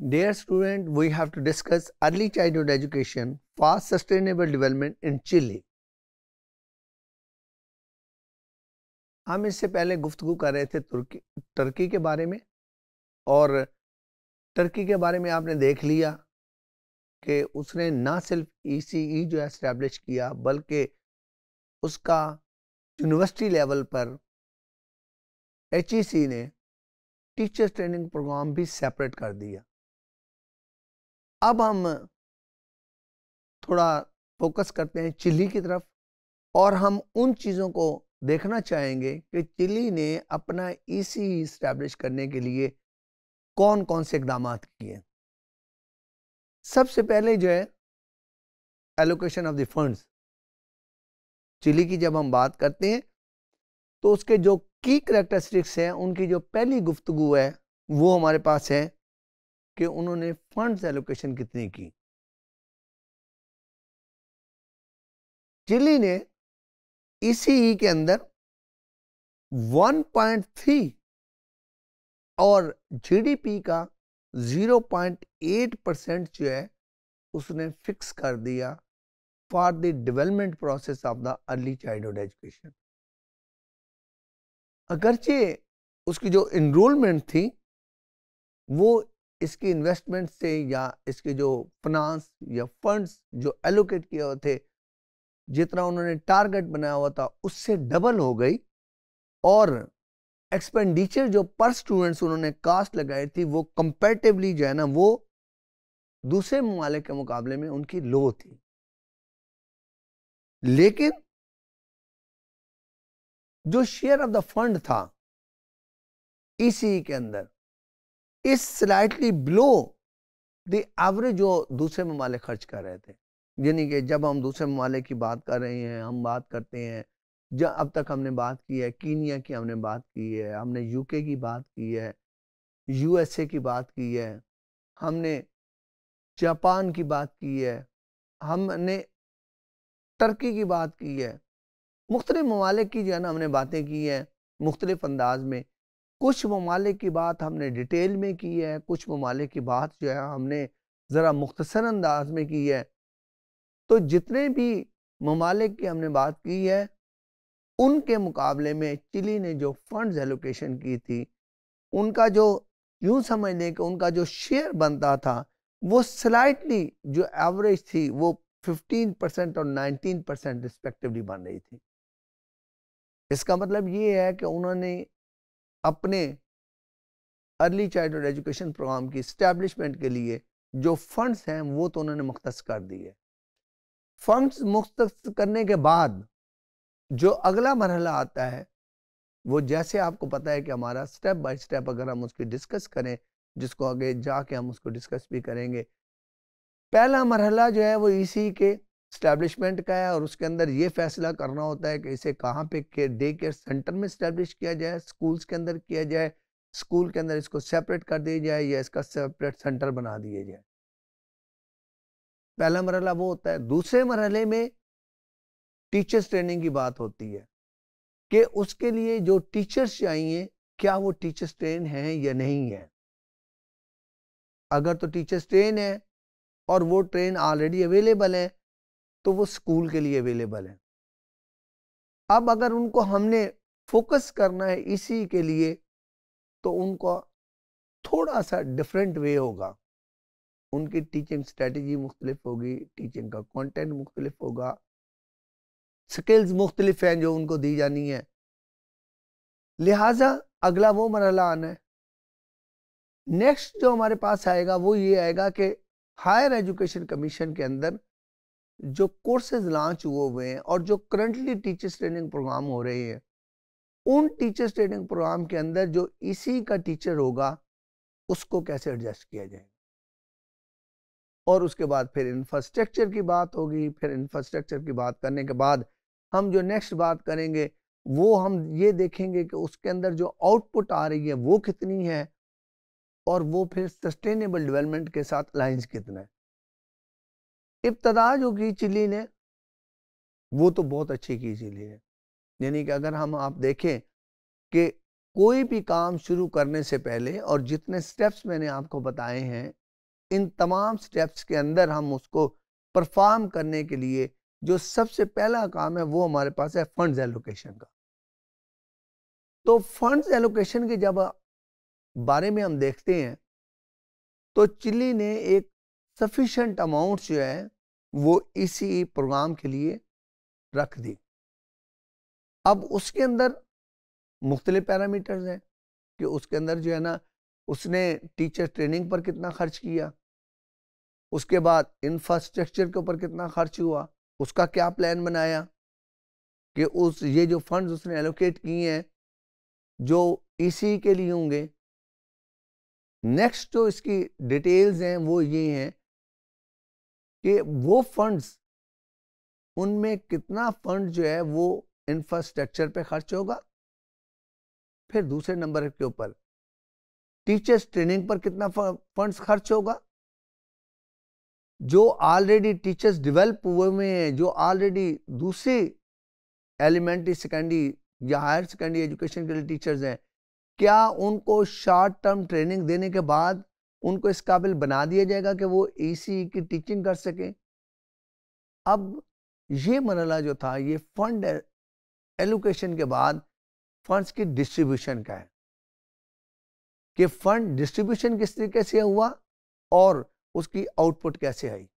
Dear student, we have to discuss early childhood education for sustainable development in Chile. हम इससे पहले गुफ्तगु कर रहे थे तुर्की टर्की के बारे में और टर्की के बारे में आपने देख लिया कि उसने ना सिर्फ ई e e जो इस्टेब्लिश किया बल्कि उसका यूनिवर्सिटी लेवल पर एच e ने टीचर्स ट्रेनिंग प्रोग्राम भी सेपरेट कर दिया अब हम थोड़ा फोकस करते हैं चिली की तरफ और हम उन चीज़ों को देखना चाहेंगे कि चिली ने अपना ईसी इस्टेब्लिश करने के लिए कौन कौन से इकदाम किए सबसे पहले जो है allocation of the funds Chile की जब हम बात करते हैं तो उसके जो की करेक्टरिस्टिक्स हैं उनकी जो पहली गुफ्तगु है वो हमारे पास है कि उन्होंने फंड्स एलोकेशन कितनी की चिली ने इसी के अंदर 1.3 और जीडीपी का 0.8 परसेंट जो है उसने फिक्स कर दिया for the development process of the early childhood education अगरचे उसकी जो इनरोलमेंट थी वो इसकी इन्वेस्टमेंट से या इसके जो फाइनेंस या फंड्स जो एलोकेट किए हुए थे जितना उन्होंने टारगेट बनाया हुआ था उससे डबल हो गई और एक्सपेंडिचर जो पर स्टूडेंट्स उन्होंने कास्ट लगाई थी वो कंपेटिवली जो है ना वो दूसरे ममालिक के मुकाबले में उनकी लो थी लेकिन जो शेयर ऑफ द फंड था इसी e e के अंदर इस स्लाइटली बिलो द एवरेज जो दूसरे ममालिक खर्च कर रहे थे यानी कि जब हम दूसरे ममालिक की बात कर रहे हैं हम बात करते हैं जब अब तक हमने बात की है कीनिया की हमने बात की है हमने यूके की बात की है यूएसए की बात की है हमने जापान की बात की है हमने टर्की की बात की है मुख्तलिफ ममालिक की जो है ना हमने बातें की हैं मुख्तलिफ अंदाज में कुछ ममालिक की बात हमने डिटेल में की है कुछ ममालिक की बात जो है हमने ज़रा मुख्तसर अंदाज में की है तो जितने भी ममालिक की हमने बात की है उनके मुकाबले में चिली ने जो फंड्स एलोकेशन की थी उनका जो यूँ समझ लें कि उनका जो शेयर बनता था वो स्लाइटली जो एवरेज थी वो 15 परसेंट और 19 परसेंट रिस्पेक्टिवली बन रही थी इसका मतलब ये है कि उन्होंने अपने अर्ली चाइल्डहुड एजुकेशन प्रोग्राम की इस्टेब्लिशमेंट के लिए जो फंड्स हैं वो तो उन्होंने मुख्त कर दिए फंड्स मुख्त करने के बाद जो अगला मरहला आता है वो जैसे आपको पता है कि हमारा स्टेप बाय स्टेप अगर हम उसकी डिस्कस करें जिसको आगे जाके हम उसको डिस्कस भी करेंगे पहला मरहला जो है वो इसी के इस्टेब्लिशमेंट का है और उसके अंदर ये फैसला करना होता है कि इसे कहाँ पे के डे केयर सेंटर में इस्टेब्लिश किया जाए स्कूल्स के अंदर किया जाए स्कूल के अंदर इसको सेपरेट कर दिया जाए या इसका सेपरेट सेंटर बना दिया जाए पहला मरला वो होता है दूसरे मरहले में टीचर्स ट्रेनिंग की बात होती है कि उसके लिए जो टीचर्स चाहिए क्या वो टीचर्स ट्रेन हैं या नहीं है अगर तो टीचर्स ट्रेन है और वो ट्रेन ऑलरेडी अवेलेबल है तो वो स्कूल के लिए अवेलेबल है अब अगर उनको हमने फोकस करना है इसी के लिए तो उनको थोड़ा सा डिफरेंट वे होगा उनकी टीचिंग स्ट्रेटजी मुख्तलिफ होगी टीचिंग का कंटेंट मुख्तलिफ होगा स्किल्स मुख्तलिफ हैं जो उनको दी जानी है लिहाजा अगला वो मरला आना है नेक्स्ट जो हमारे पास आएगा वो ये आएगा कि हायर एजुकेशन कमीशन के अंदर जो कोर्सेज लॉन्च हुए हुए हैं और जो करंटली टीचर्स ट्रेनिंग प्रोग्राम हो रहे हैं उन टीचर्स ट्रेनिंग प्रोग्राम के अंदर जो इसी का टीचर होगा उसको कैसे एडजस्ट किया जाएगा और उसके बाद फिर इंफ्रास्ट्रक्चर की बात होगी फिर इंफ्रास्ट्रक्चर की बात करने के बाद हम जो नेक्स्ट बात करेंगे वो हम ये देखेंगे कि उसके अंदर जो आउटपुट आ रही है वो कितनी है और वो फिर सस्टेनेबल डेवलपमेंट के साथ अलाइंस कितना है इब्तदा जो की चिली ने वो तो बहुत अच्छी की चिली है यानी कि अगर हम आप देखें कि कोई भी काम शुरू करने से पहले और जितने स्टेप्स मैंने आपको बताए हैं इन तमाम स्टेप्स के अंदर हम उसको परफॉर्म करने के लिए जो सबसे पहला काम है वो हमारे पास है फंड्स एलोकेशन का तो फंड्स एलोकेशन के जब बारे में हम देखते हैं तो चिली ने एक सफिशेंट अमाउंट जो है वो इसी प्रोग्राम के लिए रख दी अब उसके अंदर मुख्तलि पैरामीटर्स हैं कि उसके अंदर जो है ना उसने टीचर ट्रेनिंग पर कितना खर्च किया उसके बाद इंफ्रास्ट्रक्चर के ऊपर कितना खर्च हुआ उसका क्या प्लान बनाया कि उस ये जो फंड्स उसने एलोकेट किए हैं जो इसी के लिए होंगे नेक्स्ट जो इसकी डिटेल्स हैं वो ये हैं कि वो फंड्स उनमें कितना फंड जो है वो इंफ्रास्ट्रक्चर पे खर्च होगा फिर दूसरे नंबर के ऊपर टीचर्स ट्रेनिंग पर कितना फंड्स खर्च होगा जो ऑलरेडी टीचर्स डेवलप हुए हुए हैं जो ऑलरेडी दूसरी एलिमेंट्री सेकेंडरी या हायर सेकेंडरी एजुकेशन के लिए टीचर्स हैं क्या उनको शॉर्ट टर्म ट्रेनिंग देने के बाद उनको इस काबिल बना दिया जाएगा कि वो ए की टीचिंग कर सकें अब ये मरला जो था ये फंड एलोकेशन के बाद फंड्स की डिस्ट्रीब्यूशन का है कि फंड डिस्ट्रीब्यूशन किस तरीके से हुआ और उसकी आउटपुट कैसे आई